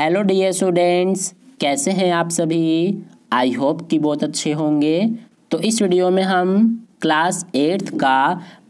hello dear students कैसे हैं आप सभी आई होप कि बहुत अच्छे होंगे तो इस वीडियो में हम क्लास एट्थ का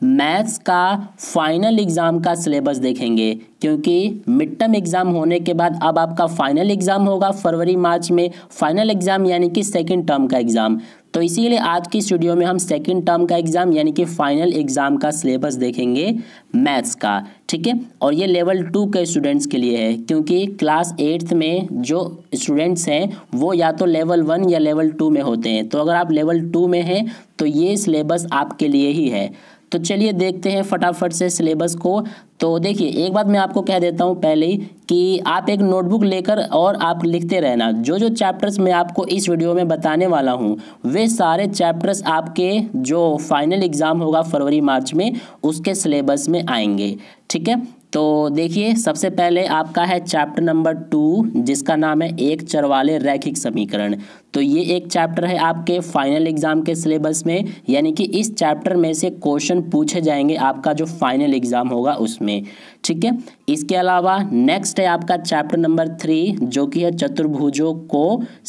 मैथ्स का फाइनल एग्ज़ाम का सिलेबस देखेंगे क्योंकि मिड टर्म एग्ज़ाम होने के बाद अब आपका फाइनल एग्ज़ाम होगा फरवरी मार्च में फाइनल एग्ज़ाम यानी कि सेकेंड टर्म का एग्ज़ाम तो इसीलिए आज की स्टूडियो में हम सेकेंड टर्म का एग्ज़ाम यानी कि फाइनल एग्ज़ाम का सिलेबस देखेंगे मैथ्स का ठीक है और ये लेवल टू के स्टूडेंट्स के लिए है क्योंकि क्लास एट्थ में जो स्टूडेंट्स हैं वो या तो लेवल वन या लेवल टू में होते हैं तो अगर आप लेवल टू में हैं तो ये सिलेबस आपके लिए ही है तो चलिए देखते हैं फटाफट से सिलेबस को तो देखिए एक बात मैं आपको कह देता हूँ पहले ही कि आप एक नोटबुक लेकर और आप लिखते रहना जो जो चैप्टर्स मैं आपको इस वीडियो में बताने वाला हूँ वे सारे चैप्टर्स आपके जो फाइनल एग्ज़ाम होगा फरवरी मार्च में उसके सिलेबस में आएंगे ठीक है तो देखिए सबसे पहले आपका है चैप्टर नंबर टू जिसका नाम है एक चरवाले रैखिक समीकरण तो ये एक चैप्टर है आपके फाइनल एग्ज़ाम के सिलेबस में यानी कि इस चैप्टर में से क्वेश्चन पूछे जाएंगे आपका जो फाइनल एग्ज़ाम होगा उसमें ठीक है इसके अलावा नेक्स्ट है आपका चैप्टर नंबर थ्री जो कि है चतुर्भुजों को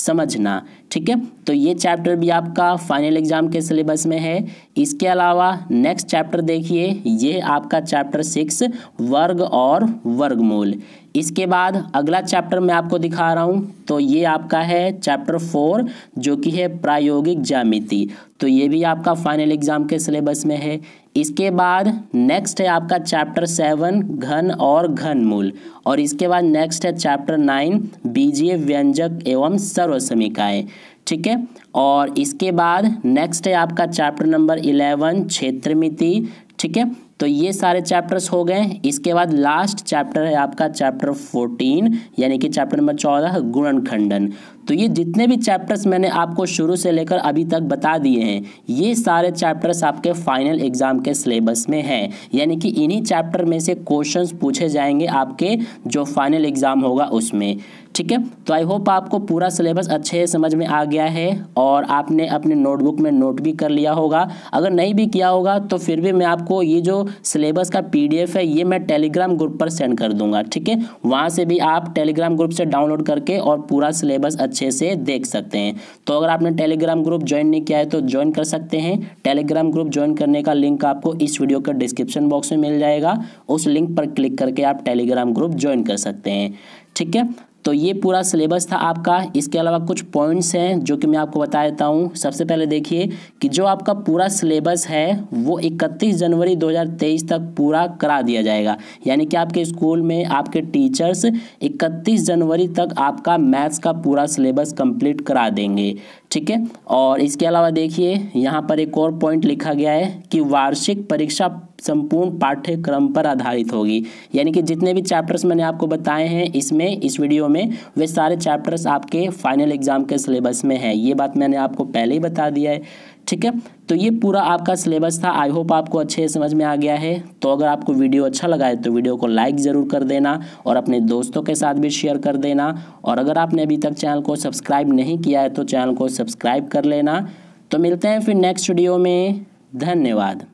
समझना ठीक है तो ये चैप्टर भी आपका फाइनल एग्ज़ाम के सिलेबस में है इसके अलावा नेक्स्ट चैप्टर देखिए ये आपका चैप्टर सिक्स वर्ग और वर्गमूल इसके बाद अगला चैप्टर मैं आपको दिखा रहा हूँ तो ये आपका है चैप्टर फोर जो कि है प्रायोगिक जामिति तो ये भी आपका फाइनल एग्ज़ाम के सिलेबस में है इसके बाद नेक्स्ट है आपका चैप्टर सेवन घन और घन मूल और इसके बाद नेक्स्ट है चैप्टर नाइन बीजीय व्यंजक एवं सर्व समीकाएँ ठीक है और इसके बाद नेक्स्ट है आपका चैप्टर नंबर इलेवन क्षेत्रमिति ठीक है तो ये सारे चैप्टर्स हो गए इसके बाद लास्ट चैप्टर है आपका चैप्टर फोर्टीन यानी कि चैप्टर नंबर चौदह गुणन खंडन तो ये जितने भी चैप्टर्स मैंने आपको शुरू से लेकर अभी तक बता दिए हैं ये सारे चैप्टर्स आपके फाइनल एग्जाम के सिलेबस में हैं यानी कि इन्हीं चैप्टर में से क्वेश्चंस पूछे जाएंगे आपके जो फाइनल एग्जाम होगा उसमें ठीक है तो आई होप आपको पूरा सिलेबस अच्छे समझ में आ गया है और आपने अपने नोटबुक में नोट भी कर लिया होगा अगर नहीं भी किया होगा तो फिर भी मैं आपको ये जो सिलेबस का पीडीएफ है ये मैं टेलीग्राम ग्रुप पर सेंड कर दूंगा ठीक है वहाँ से भी आप टेलीग्राम ग्रुप से डाउनलोड करके और पूरा सिलेबस अच्छे से देख सकते हैं तो अगर आपने टेलीग्राम ग्रुप ज्वाइन नहीं किया है तो ज्वाइन कर सकते हैं टेलीग्राम ग्रुप ज्वाइन करने का लिंक आपको इस वीडियो के डिस्क्रिप्शन बॉक्स में मिल जाएगा उस लिंक पर क्लिक करके आप टेलीग्राम ग्रुप ज्वाइन कर सकते हैं ठीक है तो ये पूरा सिलेबस था आपका इसके अलावा कुछ पॉइंट्स हैं जो कि मैं आपको बता देता हूँ सबसे पहले देखिए कि जो आपका पूरा सिलेबस है वो 31 जनवरी 2023 तक पूरा करा दिया जाएगा यानी कि आपके स्कूल में आपके टीचर्स 31 जनवरी तक आपका मैथ्स का पूरा सिलेबस कंप्लीट करा देंगे ठीक है और इसके अलावा देखिए यहाँ पर एक और पॉइंट लिखा गया है कि वार्षिक परीक्षा संपूर्ण पाठ्यक्रम पर आधारित होगी यानी कि जितने भी चैप्टर्स मैंने आपको बताए हैं इसमें इस वीडियो में वे सारे चैप्टर्स आपके फाइनल एग्जाम के सिलेबस में हैं ये बात मैंने आपको पहले ही बता दिया है ठीक है तो ये पूरा आपका सिलेबस था आई होप आपको अच्छे समझ में आ गया है तो अगर आपको वीडियो अच्छा लगा है तो वीडियो को लाइक ज़रूर कर देना और अपने दोस्तों के साथ भी शेयर कर देना और अगर आपने अभी तक चैनल को सब्सक्राइब नहीं किया है तो चैनल को सब्सक्राइब कर लेना तो मिलते हैं फिर नेक्स्ट वीडियो में धन्यवाद